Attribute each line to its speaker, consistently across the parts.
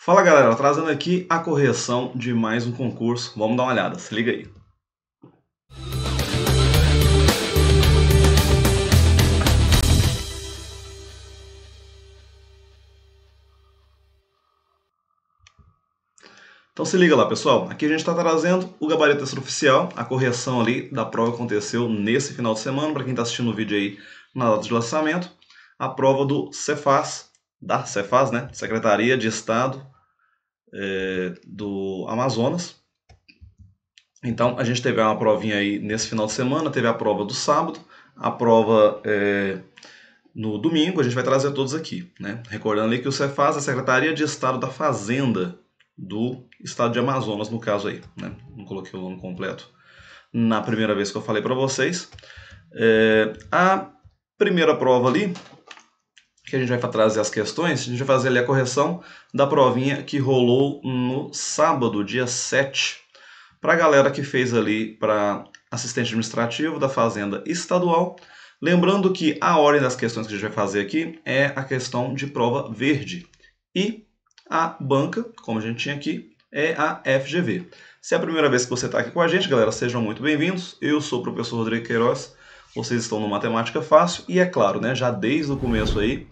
Speaker 1: Fala galera, trazendo aqui a correção de mais um concurso. Vamos dar uma olhada, se liga aí. Então se liga lá pessoal, aqui a gente está trazendo o gabarito oficial, a correção ali da prova aconteceu nesse final de semana, para quem está assistindo o vídeo aí na data de lançamento, a prova do Cefaz da Cefaz, né? Secretaria de Estado é, do Amazonas. Então a gente teve uma provinha aí nesse final de semana, teve a prova do sábado, a prova é, no domingo, a gente vai trazer todos aqui. Né? Recordando ali que o Cefaz é a Secretaria de Estado da Fazenda do Estado de Amazonas, no caso aí. Né? Não coloquei o nome completo na primeira vez que eu falei para vocês. É, a primeira prova ali que a gente vai trazer as questões, a gente vai fazer ali a correção da provinha que rolou no sábado, dia 7, para a galera que fez ali para assistente administrativo da Fazenda Estadual. Lembrando que a ordem das questões que a gente vai fazer aqui é a questão de prova verde. E a banca, como a gente tinha aqui, é a FGV. Se é a primeira vez que você está aqui com a gente, galera, sejam muito bem-vindos. Eu sou o professor Rodrigo Queiroz, vocês estão no Matemática Fácil e, é claro, né, já desde o começo aí,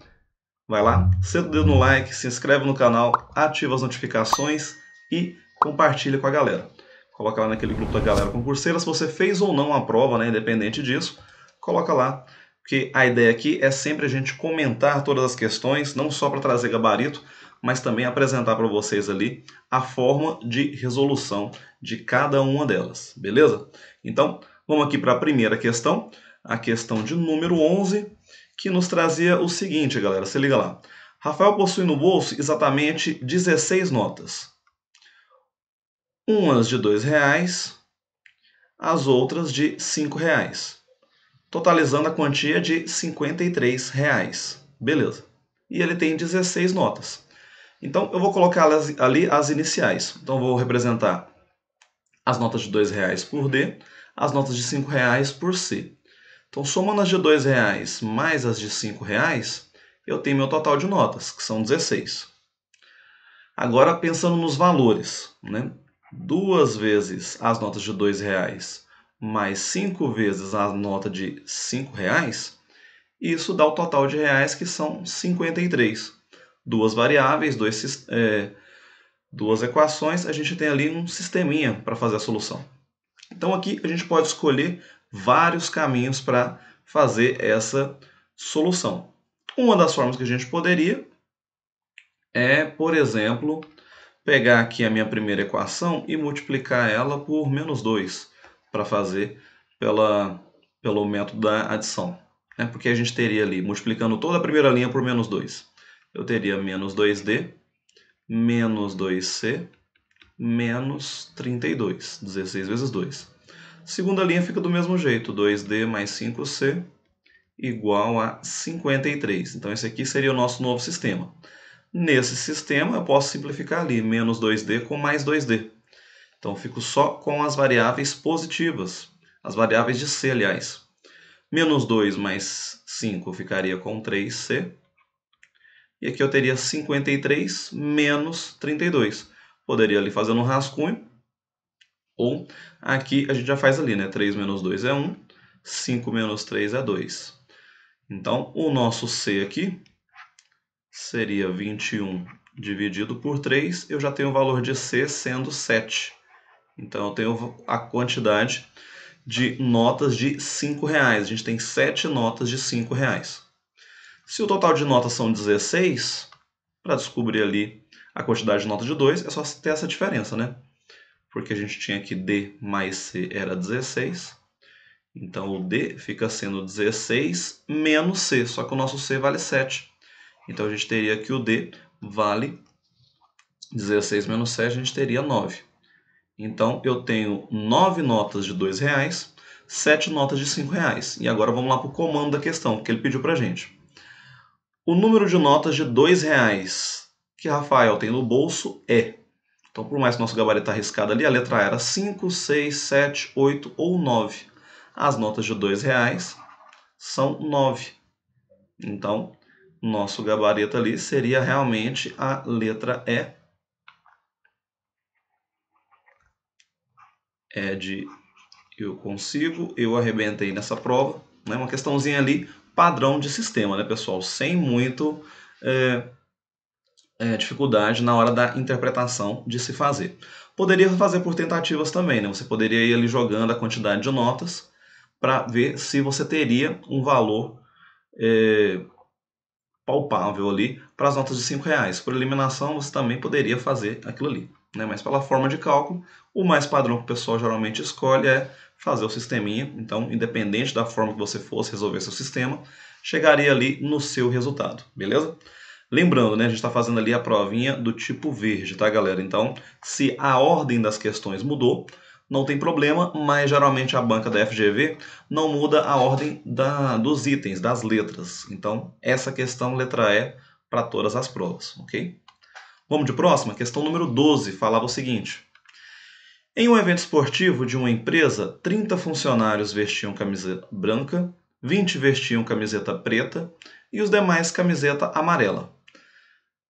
Speaker 1: Vai lá, senta o dedo no like, se inscreve no canal, ativa as notificações e compartilha com a galera. Coloca lá naquele grupo da galera concurseira se você fez ou não a prova, né, independente disso, coloca lá, porque a ideia aqui é sempre a gente comentar todas as questões, não só para trazer gabarito, mas também apresentar para vocês ali a forma de resolução de cada uma delas, beleza? Então, vamos aqui para a primeira questão, a questão de número 11, que nos trazia o seguinte, galera, se liga lá. Rafael possui no bolso exatamente 16 notas. Umas de R$ 2,00, as outras de R$ 5,00, totalizando a quantia de R$ 53,00. Beleza. E ele tem 16 notas. Então eu vou colocar ali as iniciais. Então vou representar as notas de R$ 2,00 por D, as notas de R$ 5,00 por C. Então, somando as de R$ mais as de R$ eu tenho meu total de notas, que são 16. Agora, pensando nos valores, né? duas vezes as notas de R$ mais cinco vezes a nota de R$ isso dá o total de reais, que são 53. Duas variáveis, dois, é, duas equações, a gente tem ali um sisteminha para fazer a solução. Então, aqui a gente pode escolher vários caminhos para fazer essa solução. Uma das formas que a gente poderia é, por exemplo, pegar aqui a minha primeira equação e multiplicar ela por menos 2 para fazer pela, pelo método da adição. Né? Porque a gente teria ali, multiplicando toda a primeira linha por menos 2, eu teria menos 2D, menos 2C, menos 32, 16 vezes 2. Segunda linha fica do mesmo jeito, 2D mais 5C igual a 53. Então, esse aqui seria o nosso novo sistema. Nesse sistema, eu posso simplificar ali, menos 2D com mais 2D. Então, fico só com as variáveis positivas, as variáveis de C, aliás. Menos 2 mais 5 ficaria com 3C. E aqui eu teria 53 menos 32. Poderia ali fazer um rascunho, ou Aqui a gente já faz ali, né? 3 menos 2 é 1, 5 menos 3 é 2. Então, o nosso C aqui seria 21 dividido por 3. Eu já tenho o valor de C sendo 7. Então, eu tenho a quantidade de notas de 5 reais. A gente tem 7 notas de 5 reais. Se o total de notas são 16, para descobrir ali a quantidade de nota de 2, é só ter essa diferença, né? porque a gente tinha que D mais C era 16. Então, o D fica sendo 16 menos C, só que o nosso C vale 7. Então, a gente teria que o D vale 16 menos 7, a gente teria 9. Então, eu tenho 9 notas de R$ reais, 7 notas de R$ reais. E agora vamos lá para o comando da questão, que ele pediu para a gente. O número de notas de R$ reais que Rafael tem no bolso é então, por mais que nosso gabarito está arriscado ali, a letra A era 5, 6, 7, 8 ou 9. As notas de R$ 2,00 são 9. Então, nosso gabarito ali seria realmente a letra E. É de eu consigo, eu arrebentei nessa prova. Né? Uma questãozinha ali, padrão de sistema, né, pessoal? Sem muito é, é, dificuldade na hora da interpretação de se fazer. Poderia fazer por tentativas também, né? Você poderia ir ali jogando a quantidade de notas para ver se você teria um valor é, palpável ali para as notas de 5 reais. Por eliminação, você também poderia fazer aquilo ali. Né? Mas pela forma de cálculo, o mais padrão que o pessoal geralmente escolhe é fazer o sisteminha. Então, independente da forma que você fosse resolver seu sistema, chegaria ali no seu resultado, beleza? Lembrando, né, a gente está fazendo ali a provinha do tipo verde, tá, galera? Então, se a ordem das questões mudou, não tem problema, mas geralmente a banca da FGV não muda a ordem da, dos itens, das letras. Então, essa questão, letra E, para todas as provas, ok? Vamos de próxima? Questão número 12 falava o seguinte. Em um evento esportivo de uma empresa, 30 funcionários vestiam camiseta branca, 20 vestiam camiseta preta e os demais camiseta amarela.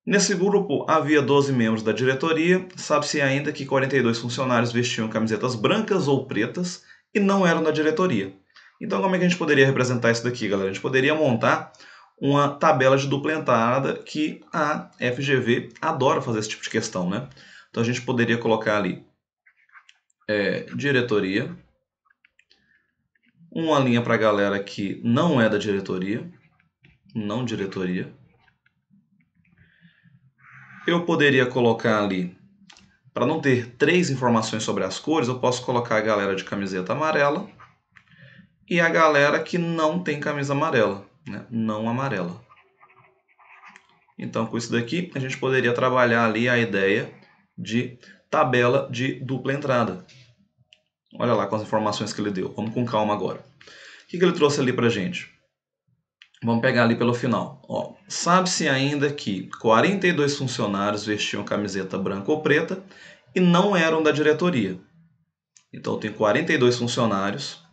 Speaker 1: Nesse grupo havia 12 membros da diretoria, sabe-se ainda que 42 funcionários vestiam camisetas brancas ou pretas e não eram da diretoria. Então, como é que a gente poderia representar isso daqui, galera? A gente poderia montar uma tabela de dupla entrada que a FGV adora fazer esse tipo de questão, né? Então, a gente poderia colocar ali é, diretoria, uma linha para a galera que não é da diretoria, não diretoria, eu poderia colocar ali, para não ter três informações sobre as cores, eu posso colocar a galera de camiseta amarela e a galera que não tem camisa amarela, né? não amarela. Então, com isso daqui, a gente poderia trabalhar ali a ideia de tabela de dupla entrada. Olha lá com as informações que ele deu. Vamos com calma agora. O que ele trouxe ali para gente? Vamos pegar ali pelo final. Sabe-se ainda que 42 funcionários vestiam camiseta branca ou preta e não eram da diretoria. Então tem 42 funcionários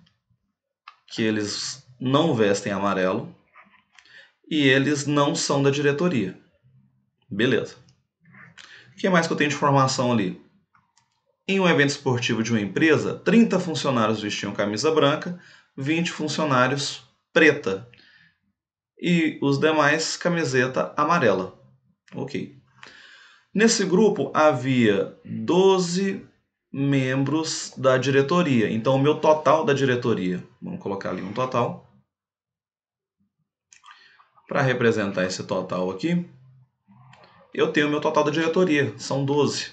Speaker 1: que eles não vestem amarelo e eles não são da diretoria. Beleza. O que mais que eu tenho de informação ali? Em um evento esportivo de uma empresa, 30 funcionários vestiam camisa branca, 20 funcionários preta e os demais camiseta amarela. Ok. Nesse grupo havia 12 membros da diretoria. Então, o meu total da diretoria, vamos colocar ali um total, para representar esse total aqui, eu tenho o meu total da diretoria, são 12.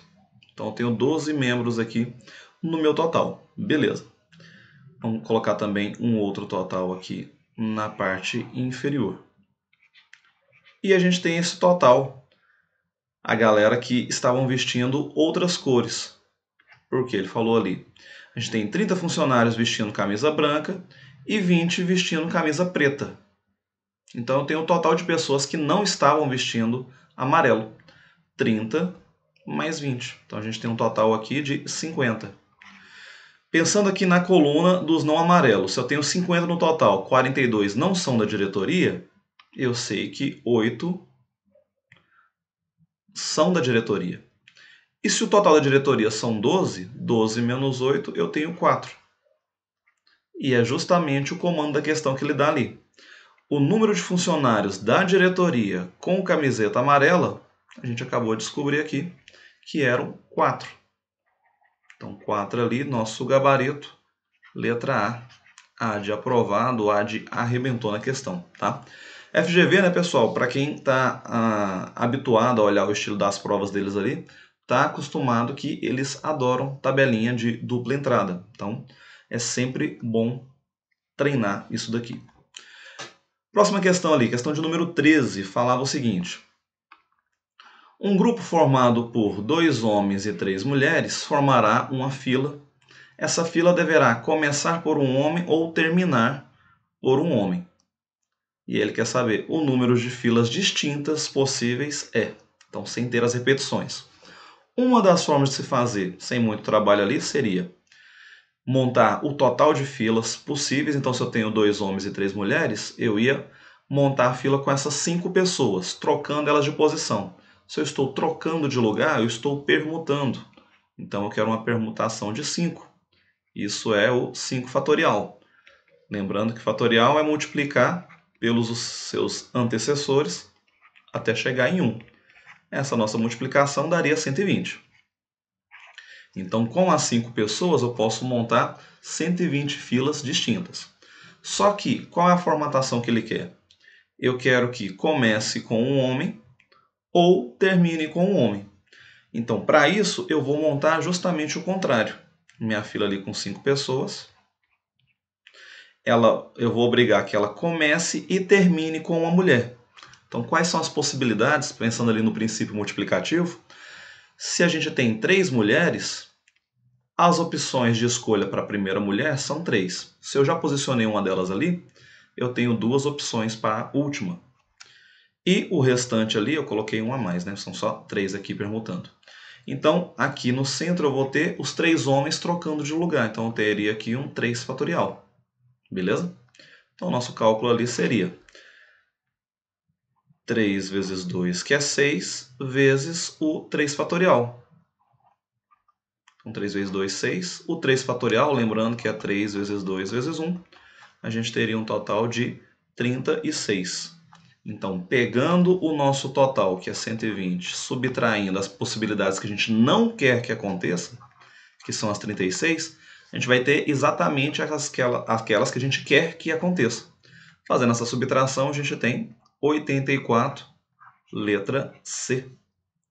Speaker 1: Então, eu tenho 12 membros aqui no meu total. Beleza. Vamos colocar também um outro total aqui na parte inferior. E a gente tem esse total, a galera que estavam vestindo outras cores, porque ele falou ali. A gente tem 30 funcionários vestindo camisa branca e 20 vestindo camisa preta. Então eu tenho o um total de pessoas que não estavam vestindo amarelo. 30 mais 20. Então a gente tem um total aqui de 50. Pensando aqui na coluna dos não amarelos, se eu tenho 50 no total, 42 não são da diretoria, eu sei que 8 são da diretoria. E se o total da diretoria são 12, 12 menos 8, eu tenho 4. E é justamente o comando da questão que ele dá ali. O número de funcionários da diretoria com camiseta amarela, a gente acabou de descobrir aqui, que eram 4. Então, 4 ali, nosso gabarito, letra A. A de aprovado, A de arrebentou na questão, tá? FGV, né, pessoal, para quem está ah, habituado a olhar o estilo das provas deles ali, tá acostumado que eles adoram tabelinha de dupla entrada. Então, é sempre bom treinar isso daqui. Próxima questão ali, questão de número 13, falava o seguinte. Um grupo formado por dois homens e três mulheres formará uma fila. Essa fila deverá começar por um homem ou terminar por um homem. E ele quer saber o número de filas distintas possíveis é. Então, sem ter as repetições. Uma das formas de se fazer sem muito trabalho ali seria montar o total de filas possíveis. Então, se eu tenho dois homens e três mulheres, eu ia montar a fila com essas cinco pessoas, trocando elas de posição. Se eu estou trocando de lugar, eu estou permutando. Então eu quero uma permutação de 5. Isso é o 5 fatorial. Lembrando que fatorial é multiplicar pelos seus antecessores até chegar em 1. Essa nossa multiplicação daria 120. Então, com as 5 pessoas, eu posso montar 120 filas distintas. Só que, qual é a formatação que ele quer? Eu quero que comece com um homem, ou termine com um homem. Então, para isso, eu vou montar justamente o contrário. Minha fila ali com cinco pessoas. Ela, eu vou obrigar que ela comece e termine com uma mulher. Então, quais são as possibilidades, pensando ali no princípio multiplicativo? Se a gente tem três mulheres, as opções de escolha para a primeira mulher são três. Se eu já posicionei uma delas ali, eu tenho duas opções para a última. E o restante ali, eu coloquei um a mais, né? São só três aqui permutando. Então, aqui no centro eu vou ter os três homens trocando de lugar. Então, eu teria aqui um 3 fatorial. Beleza? Então, o nosso cálculo ali seria 3 vezes 2, que é 6, vezes o 3 fatorial. Então, 3 vezes 2, 6. O 3 fatorial, lembrando que é 3 vezes 2 vezes 1, a gente teria um total de 36. Então, pegando o nosso total, que é 120, subtraindo as possibilidades que a gente não quer que aconteça, que são as 36, a gente vai ter exatamente aquelas, que a gente quer que aconteça. Fazendo essa subtração, a gente tem 84, letra C.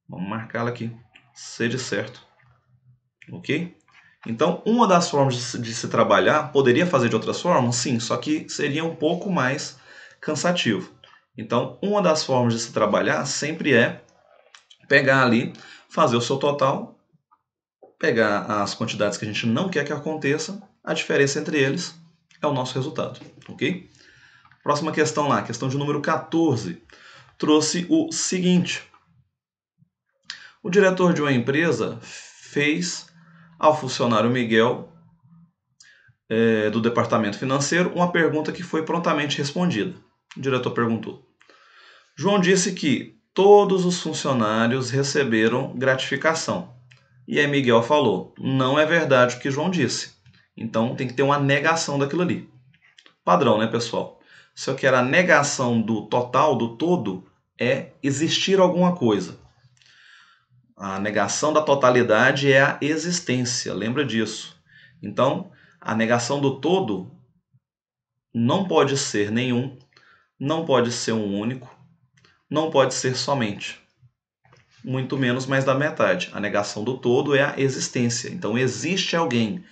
Speaker 1: Vamos marcá-la aqui, C de certo. Ok? Então, uma das formas de se, de se trabalhar, poderia fazer de outras formas? Sim, só que seria um pouco mais cansativo. Então, uma das formas de se trabalhar sempre é pegar ali, fazer o seu total, pegar as quantidades que a gente não quer que aconteça, a diferença entre eles é o nosso resultado, ok? Próxima questão lá, questão de número 14, trouxe o seguinte. O diretor de uma empresa fez ao funcionário Miguel é, do departamento financeiro uma pergunta que foi prontamente respondida. O diretor perguntou. João disse que todos os funcionários receberam gratificação. E aí Miguel falou: não é verdade o que João disse. Então tem que ter uma negação daquilo ali. Padrão, né, pessoal? Só que quero a negação do total, do todo, é existir alguma coisa. A negação da totalidade é a existência, lembra disso. Então, a negação do todo não pode ser nenhum não pode ser um único, não pode ser somente, muito menos mais da metade. A negação do todo é a existência. Então existe alguém,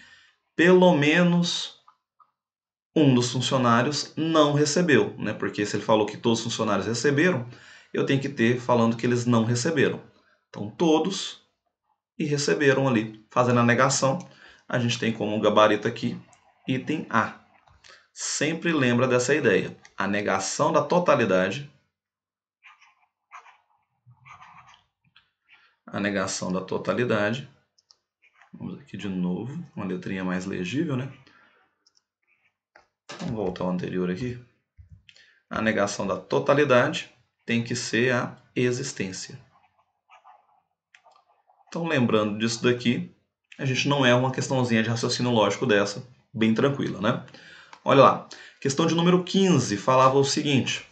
Speaker 1: pelo menos um dos funcionários não recebeu, né? Porque se ele falou que todos os funcionários receberam, eu tenho que ter falando que eles não receberam. Então todos e receberam ali, fazendo a negação, a gente tem como gabarito aqui item A sempre lembra dessa ideia. A negação da totalidade. A negação da totalidade. Vamos aqui de novo, uma letrinha mais legível, né? Vamos voltar ao anterior aqui. A negação da totalidade tem que ser a existência. Então, lembrando disso daqui, a gente não é uma questãozinha de raciocínio lógico dessa, bem tranquila, né? Olha lá. Questão de número 15 falava o seguinte: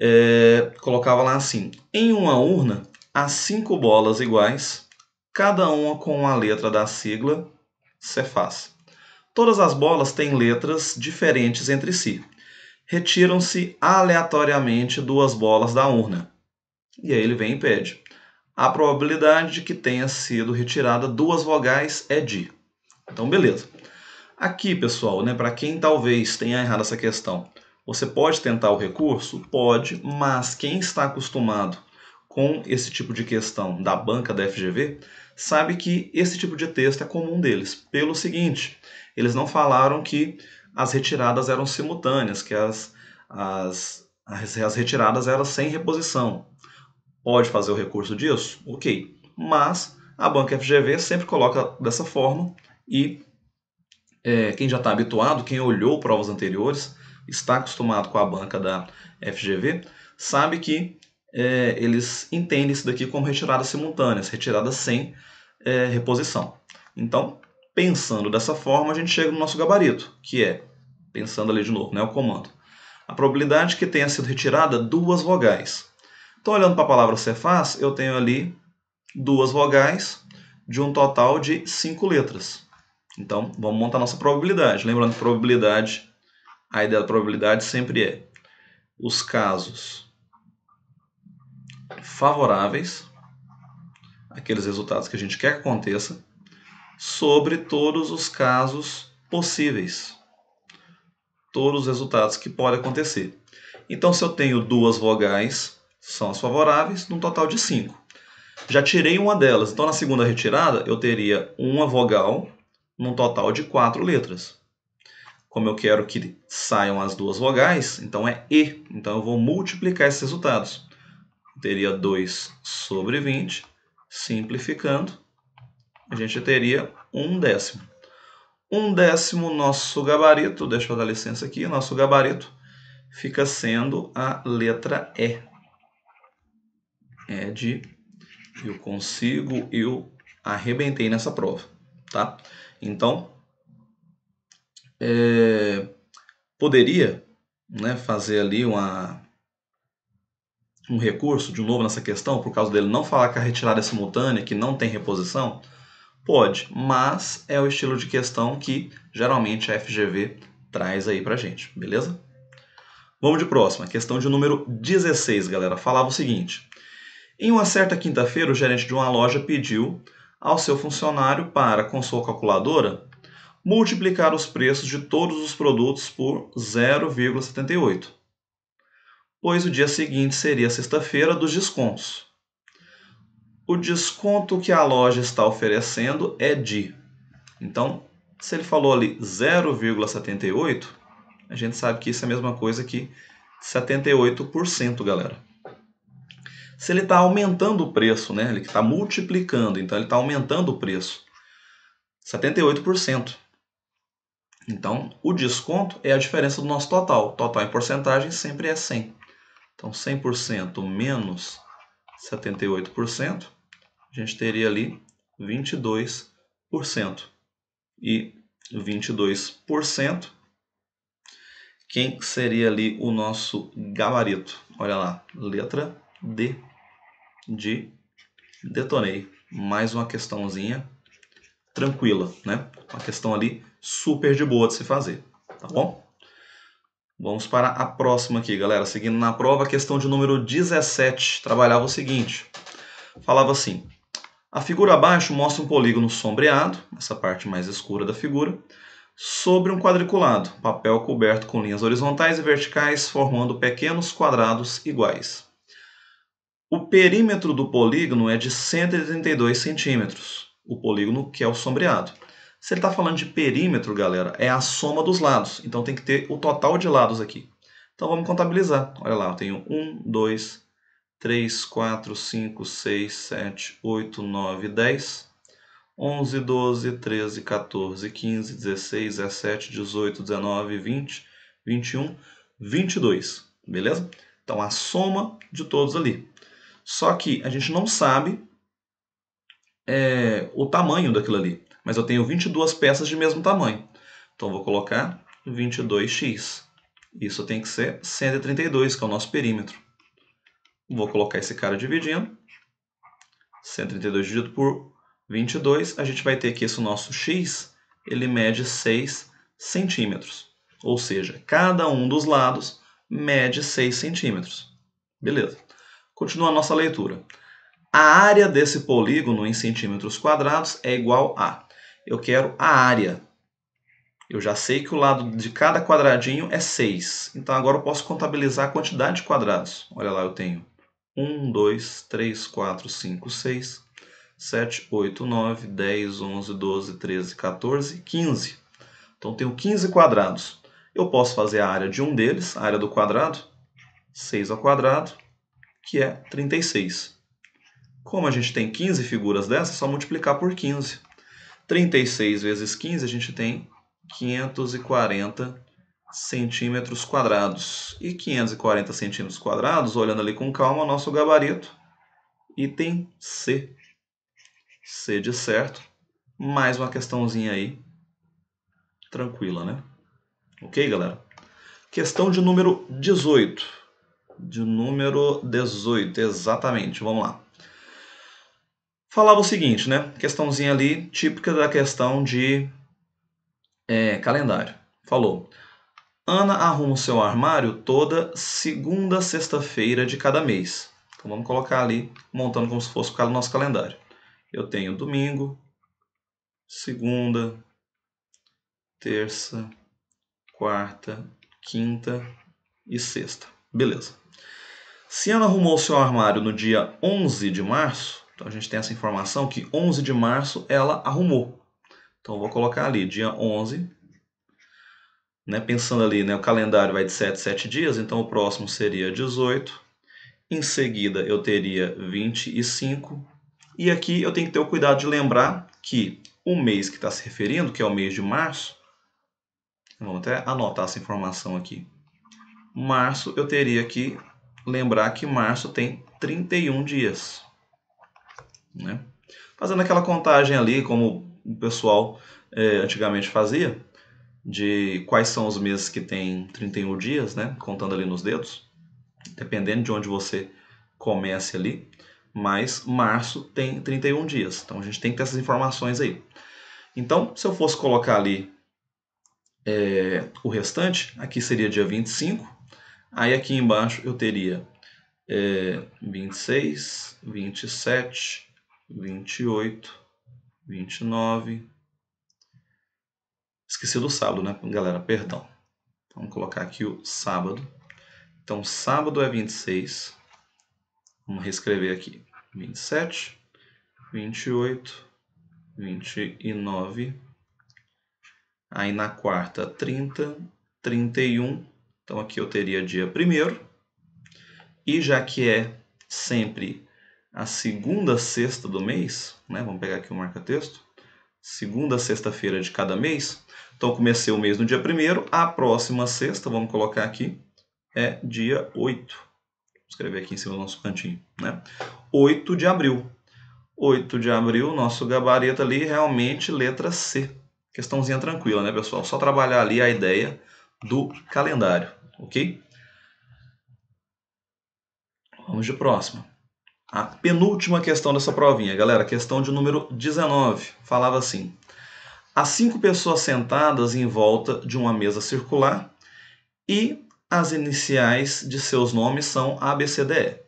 Speaker 1: é, colocava lá assim, em uma urna há cinco bolas iguais, cada uma com a letra da sigla Cefaz. Todas as bolas têm letras diferentes entre si. Retiram-se aleatoriamente duas bolas da urna. E aí ele vem e pede. A probabilidade de que tenha sido retirada duas vogais é de. Então, beleza. Aqui, pessoal, né, para quem talvez tenha errado essa questão, você pode tentar o recurso? Pode, mas quem está acostumado com esse tipo de questão da banca da FGV sabe que esse tipo de texto é comum deles. Pelo seguinte, eles não falaram que as retiradas eram simultâneas, que as, as, as retiradas eram sem reposição. Pode fazer o recurso disso? Ok. Mas a banca FGV sempre coloca dessa forma e é, quem já está habituado, quem olhou provas anteriores, está acostumado com a banca da FGV, sabe que é, eles entendem isso daqui como retiradas simultâneas, retiradas sem é, reposição. Então, pensando dessa forma, a gente chega no nosso gabarito, que é, pensando ali de novo, né, o comando. A probabilidade que tenha sido retirada duas vogais. Então, olhando para a palavra cefaz, eu tenho ali duas vogais de um total de cinco letras. Então, vamos montar nossa probabilidade. Lembrando que probabilidade, a ideia da probabilidade sempre é os casos favoráveis, aqueles resultados que a gente quer que aconteça, sobre todos os casos possíveis, todos os resultados que podem acontecer. Então, se eu tenho duas vogais, são as favoráveis, num total de cinco. Já tirei uma delas, então na segunda retirada eu teria uma vogal num total de quatro letras. Como eu quero que saiam as duas vogais, então é E. Então eu vou multiplicar esses resultados. teria 2 sobre 20. Simplificando, a gente teria 1 um décimo. 1 um décimo nosso gabarito, deixa eu dar licença aqui, nosso gabarito fica sendo a letra E. É de eu consigo, eu arrebentei nessa prova, tá? Então, é, poderia né, fazer ali uma, um recurso de novo nessa questão, por causa dele não falar que a retirada é simultânea, que não tem reposição? Pode, mas é o estilo de questão que geralmente a FGV traz aí pra gente, beleza? Vamos de próxima, questão de número 16, galera. Falava o seguinte: Em uma certa quinta-feira, o gerente de uma loja pediu ao seu funcionário para, com sua calculadora, multiplicar os preços de todos os produtos por 0,78, pois o dia seguinte seria sexta-feira dos descontos. O desconto que a loja está oferecendo é de. Então, se ele falou ali 0,78, a gente sabe que isso é a mesma coisa que 78%, galera se ele está aumentando o preço, né? Ele está multiplicando, então ele está aumentando o preço. 78%. Então, o desconto é a diferença do nosso total. Total em porcentagem sempre é 100. Então, 100% menos 78%, a gente teria ali 22%. E 22%, quem seria ali o nosso gabarito? Olha lá, letra D de detonei. Mais uma questãozinha tranquila, né? Uma questão ali super de boa de se fazer, tá bom? Vamos para a próxima aqui, galera. Seguindo na prova, questão de número 17 trabalhava o seguinte. Falava assim: a figura abaixo mostra um polígono sombreado, essa parte mais escura da figura, sobre um quadriculado, papel coberto com linhas horizontais e verticais, formando pequenos quadrados iguais. O perímetro do polígono é de 132 centímetros, o polígono que é o sombreado. Se ele está falando de perímetro, galera, é a soma dos lados. Então tem que ter o total de lados aqui. Então vamos contabilizar. Olha lá, eu tenho 1, 2, 3, 4, 5, 6, 7, 8, 9, 10, 11, 12, 13, 14, 15, 16, 17, 18, 19, 20, 21, 22. Beleza? Então a soma de todos ali. Só que a gente não sabe é, o tamanho daquilo ali. Mas eu tenho 22 peças de mesmo tamanho. Então vou colocar 22x. Isso tem que ser 132, que é o nosso perímetro. Vou colocar esse cara dividindo. 132 dividido por 22, a gente vai ter que esse nosso x, ele mede 6 centímetros. Ou seja, cada um dos lados mede 6 centímetros. Beleza. Continua a nossa leitura. A área desse polígono em centímetros quadrados é igual a. Eu quero a área. Eu já sei que o lado de cada quadradinho é 6. Então agora eu posso contabilizar a quantidade de quadrados. Olha lá, eu tenho 1, 2, 3, 4, 5, 6, 7, 8, 9, 10, 11, 12, 13, 14, 15. Então tenho 15 quadrados. Eu posso fazer a área de um deles, a área do quadrado, 6 ao quadrado, que é 36. Como a gente tem 15 figuras dessas, é só multiplicar por 15. 36 vezes 15, a gente tem 540 centímetros quadrados. E 540 centímetros quadrados, olhando ali com calma, é nosso gabarito, item C. C de certo. Mais uma questãozinha aí, tranquila, né? Ok, galera? Questão de número 18 de número 18, exatamente, vamos lá. Falava o seguinte, né? Questãozinha ali, típica da questão de é, calendário. Falou. Ana arruma o seu armário toda segunda sexta-feira de cada mês. Então vamos colocar ali, montando como se fosse o nosso calendário. Eu tenho domingo, segunda, terça, quarta, quinta e sexta. Beleza. Se ela arrumou o seu armário no dia 11 de março, então a gente tem essa informação que 11 de março ela arrumou. Então vou colocar ali dia 11, né, pensando ali, né, o calendário vai de 7 7 dias, então o próximo seria 18. Em seguida eu teria 25. E aqui eu tenho que ter o cuidado de lembrar que o mês que está se referindo, que é o mês de março, vamos até anotar essa informação aqui março, eu teria que lembrar que março tem 31 dias. Né? Fazendo aquela contagem ali, como o pessoal é, antigamente fazia, de quais são os meses que tem 31 dias, né? contando ali nos dedos, dependendo de onde você comece ali. Mas março tem 31 dias, então a gente tem que ter essas informações aí. Então, se eu fosse colocar ali é, o restante, aqui seria dia 25, Aí aqui embaixo eu teria é, 26, 27, 28, 29. Esqueci do sábado, né, galera? Perdão. Vamos colocar aqui o sábado. Então, sábado é 26. Vamos reescrever aqui. 27, 28, 29. Aí na quarta, 30, 31 então aqui eu teria dia 1 e já que é sempre a segunda sexta do mês, né? Vamos pegar aqui o marca-texto. Segunda sexta-feira de cada mês. Então comecei o mês no dia 1 a próxima sexta, vamos colocar aqui, é dia 8. Vou escrever aqui em cima do nosso cantinho, né? 8 de abril. 8 de abril, nosso gabarito ali realmente letra C. Questãozinha tranquila, né, pessoal? Só trabalhar ali a ideia do calendário ok? Vamos de próxima. A penúltima questão dessa provinha, galera, questão de número 19, falava assim: Há cinco pessoas sentadas em volta de uma mesa circular e as iniciais de seus nomes são ABCDE.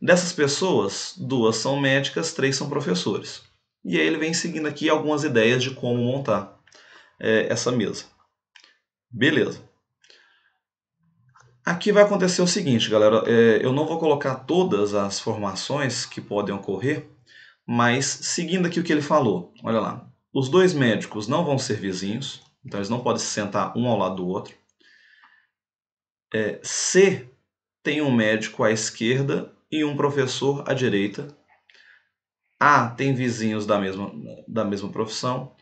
Speaker 1: Dessas pessoas, duas são médicas, três são professores. E aí ele vem seguindo aqui algumas ideias de como montar é, essa mesa. Beleza. Aqui vai acontecer o seguinte, galera, é, eu não vou colocar todas as formações que podem ocorrer, mas seguindo aqui o que ele falou, olha lá, os dois médicos não vão ser vizinhos, então eles não podem se sentar um ao lado do outro. É, C tem um médico à esquerda e um professor à direita. A tem vizinhos da mesma, da mesma profissão.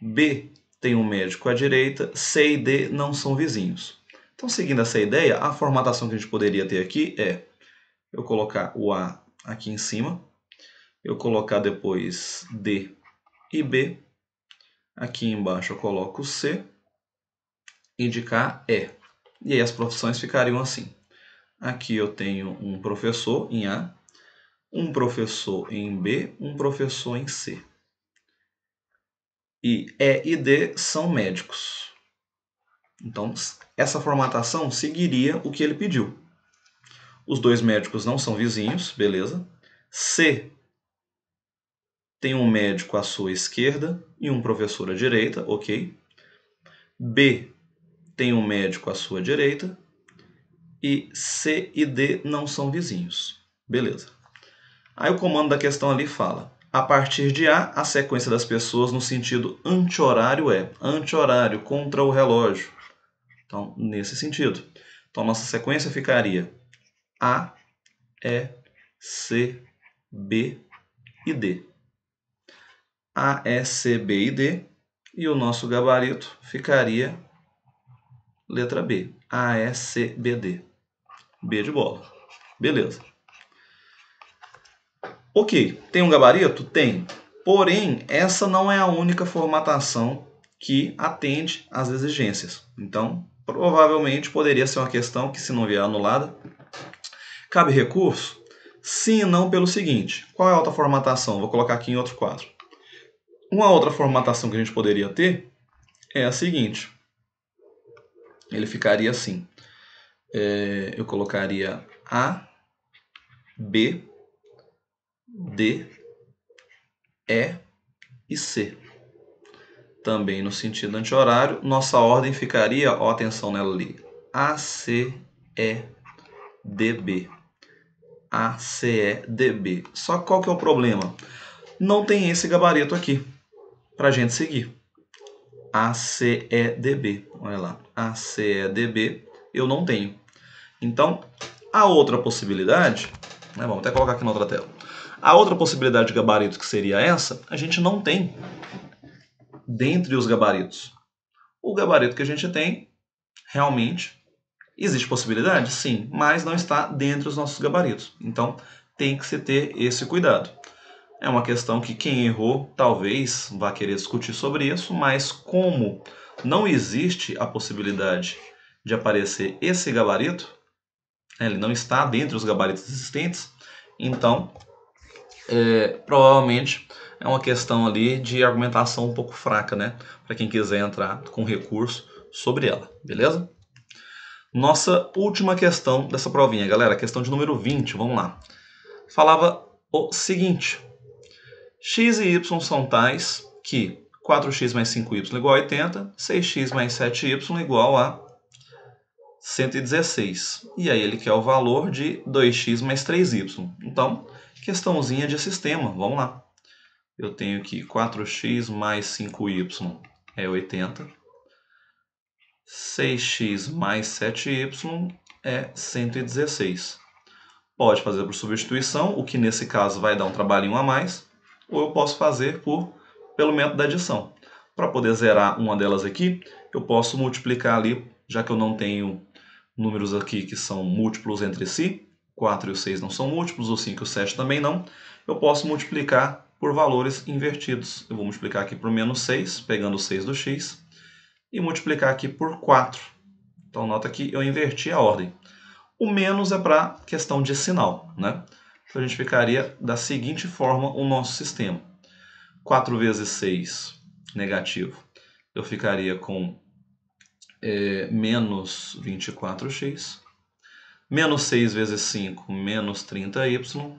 Speaker 1: B tem um médico à direita. C e D não são vizinhos. Então, seguindo essa ideia, a formatação que a gente poderia ter aqui é eu colocar o A aqui em cima, eu colocar depois D e B, aqui embaixo eu coloco C, indicar E. E aí as profissões ficariam assim. Aqui eu tenho um professor em A, um professor em B, um professor em C. E E e D são médicos. Então, essa formatação seguiria o que ele pediu. Os dois médicos não são vizinhos, beleza? C tem um médico à sua esquerda e um professor à direita, ok? B tem um médico à sua direita e C e D não são vizinhos, beleza? Aí o comando da questão ali fala: a partir de A, a sequência das pessoas no sentido anti-horário é anti-horário contra o relógio então, nesse sentido. Então, nossa sequência ficaria A, E, C, B e D. A, E, C, B e D. E o nosso gabarito ficaria letra B. A, E, C, B, D. B de bola. Beleza. Ok, tem um gabarito? Tem. Porém, essa não é a única formatação que atende às exigências. Então, provavelmente poderia ser uma questão que, se não vier anulada, cabe recurso? Sim e não pelo seguinte. Qual é a outra formatação? Vou colocar aqui em outro quadro. Uma outra formatação que a gente poderia ter é a seguinte. Ele ficaria assim. É, eu colocaria A, B, D, E e C também no sentido anti-horário, nossa ordem ficaria, ó, atenção nela ali, ACEDB. ACEDB. Só qual que é o problema? Não tem esse gabarito aqui para a gente seguir. ACEDB. Olha lá, ACEDB eu não tenho. Então, a outra possibilidade, né, vamos até colocar aqui na outra tela. A outra possibilidade de gabarito que seria essa, a gente não tem dentre os gabaritos. O gabarito que a gente tem, realmente, existe possibilidade? Sim, mas não está dentro dos nossos gabaritos. Então, tem que se ter esse cuidado. É uma questão que quem errou talvez vá querer discutir sobre isso, mas como não existe a possibilidade de aparecer esse gabarito, ele não está dentro dos gabaritos existentes, então é, provavelmente é uma questão ali de argumentação um pouco fraca, né? Para quem quiser entrar com recurso sobre ela, beleza? Nossa última questão dessa provinha, galera, questão de número 20, vamos lá. Falava o seguinte: x e y são tais que 4x mais 5y igual a 80, 6x mais 7y igual a 116. E aí ele quer o valor de 2x mais 3y. Então, questãozinha de sistema, vamos lá eu tenho que 4x mais 5y é 80. 6x mais 7y é 116. Pode fazer por substituição, o que nesse caso vai dar um trabalhinho a mais, ou eu posso fazer por pelo método da adição. Para poder zerar uma delas aqui, eu posso multiplicar ali, já que eu não tenho números aqui que são múltiplos entre si, 4 e o 6 não são múltiplos, o 5 e o 7 também não, eu posso multiplicar por valores invertidos. Eu vou multiplicar aqui por menos 6, pegando o 6 do x, e multiplicar aqui por 4. Então, nota que eu inverti a ordem. O menos é para questão de sinal, né? Então, a gente ficaria da seguinte forma o nosso sistema. 4 vezes 6, negativo. Eu ficaria com é, menos 24x. Menos 6 vezes 5, menos 30y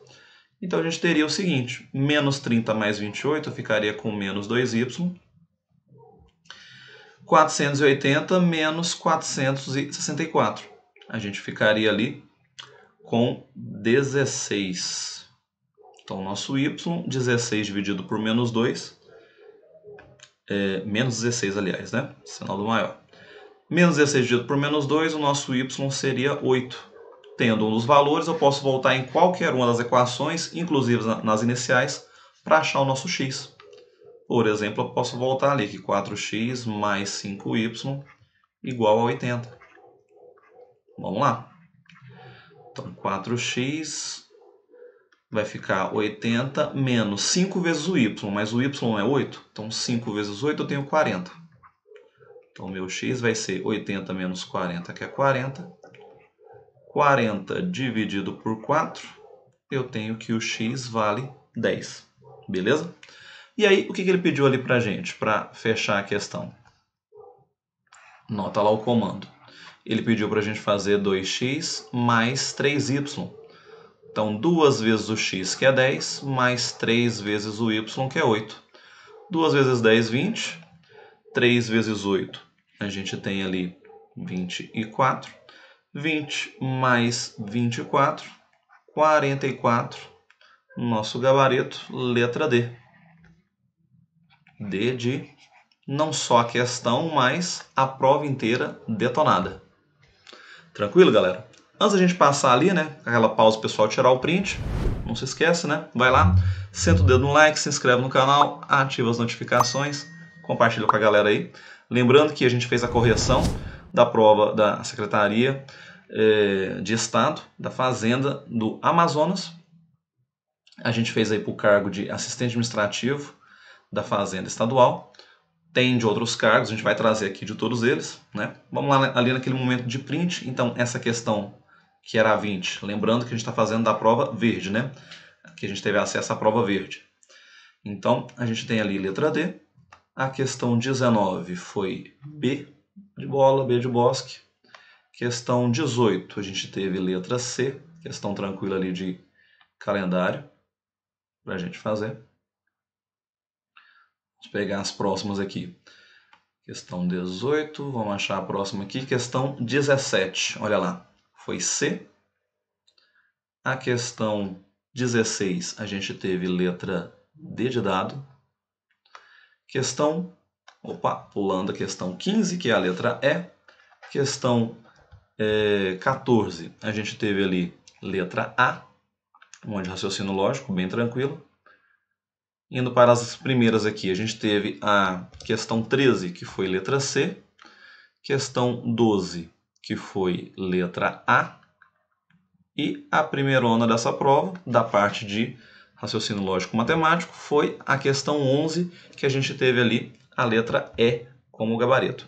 Speaker 1: Então a gente teria o seguinte, menos 30 mais 28 ficaria com menos 2y. 480 menos 464. A gente ficaria ali com 16. Então, nosso y, 16 dividido por menos 2, é, menos 16, aliás, né? Sinal do maior. Menos 16 dividido por menos 2, o nosso y seria 8 tendo um dos valores, eu posso voltar em qualquer uma das equações, inclusive nas iniciais, para achar o nosso x. Por exemplo, eu posso voltar ali que 4x mais 5y igual a 80. Vamos lá. Então, 4x vai ficar 80 menos 5 vezes o y, mas o y é 8. Então, 5 vezes 8 eu tenho 40. Então, meu x vai ser 80 menos 40, que é 40, 40 dividido por 4, eu tenho que o x vale 10. Beleza? E aí, o que, ele pediu ali para a gente, para fechar a questão? Nota lá o comando. Ele pediu para a gente fazer 2x mais 3y. Então, 2 vezes o x, que é 10, mais 3 vezes o y, que é 8. 2 vezes 10, 20. 3 vezes 8, a gente tem ali 24. 20 mais 24, 44, nosso gabarito, letra D. D de não só a questão, mas a prova inteira detonada. Tranquilo, galera? Antes da gente passar ali, né, aquela pausa pessoal tirar o print, não se esquece, né? Vai lá, senta o dedo no like, se inscreve no canal, ativa as notificações, compartilha com a galera aí. Lembrando que a gente fez a correção da prova da Secretaria é, de Estado da Fazenda do Amazonas. A gente fez aí para o cargo de assistente administrativo da Fazenda Estadual. Tem de outros cargos, a gente vai trazer aqui de todos eles. Né? Vamos lá ali naquele momento de print. Então, essa questão que era a 20, lembrando que a gente está fazendo da prova verde, né? Aqui a gente teve acesso à prova verde. Então, a gente tem ali letra D. A questão 19 foi B, de bola, B de bosque. Questão 18, a gente teve letra C, questão tranquila ali de calendário para a gente fazer. Vamos pegar as próximas aqui. Questão 18, vamos achar a próxima aqui. Questão 17, olha lá, foi C. A questão 16, a gente teve letra D de dado. Questão Opa, pulando a questão 15, que é a letra E. Questão é, 14, a gente teve ali letra A, de raciocínio lógico, bem tranquilo. Indo para as primeiras aqui, a gente teve a questão 13, que foi letra C. Questão 12, que foi letra A. E a primeira onda dessa prova, da parte de raciocínio lógico matemático, foi a questão 11, que a gente teve ali a letra E como gabarito.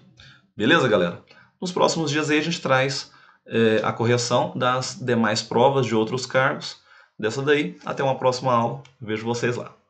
Speaker 1: Beleza, galera? Nos próximos dias aí a gente traz eh, a correção das demais provas de outros cargos. Dessa daí, até uma próxima aula. Vejo vocês lá.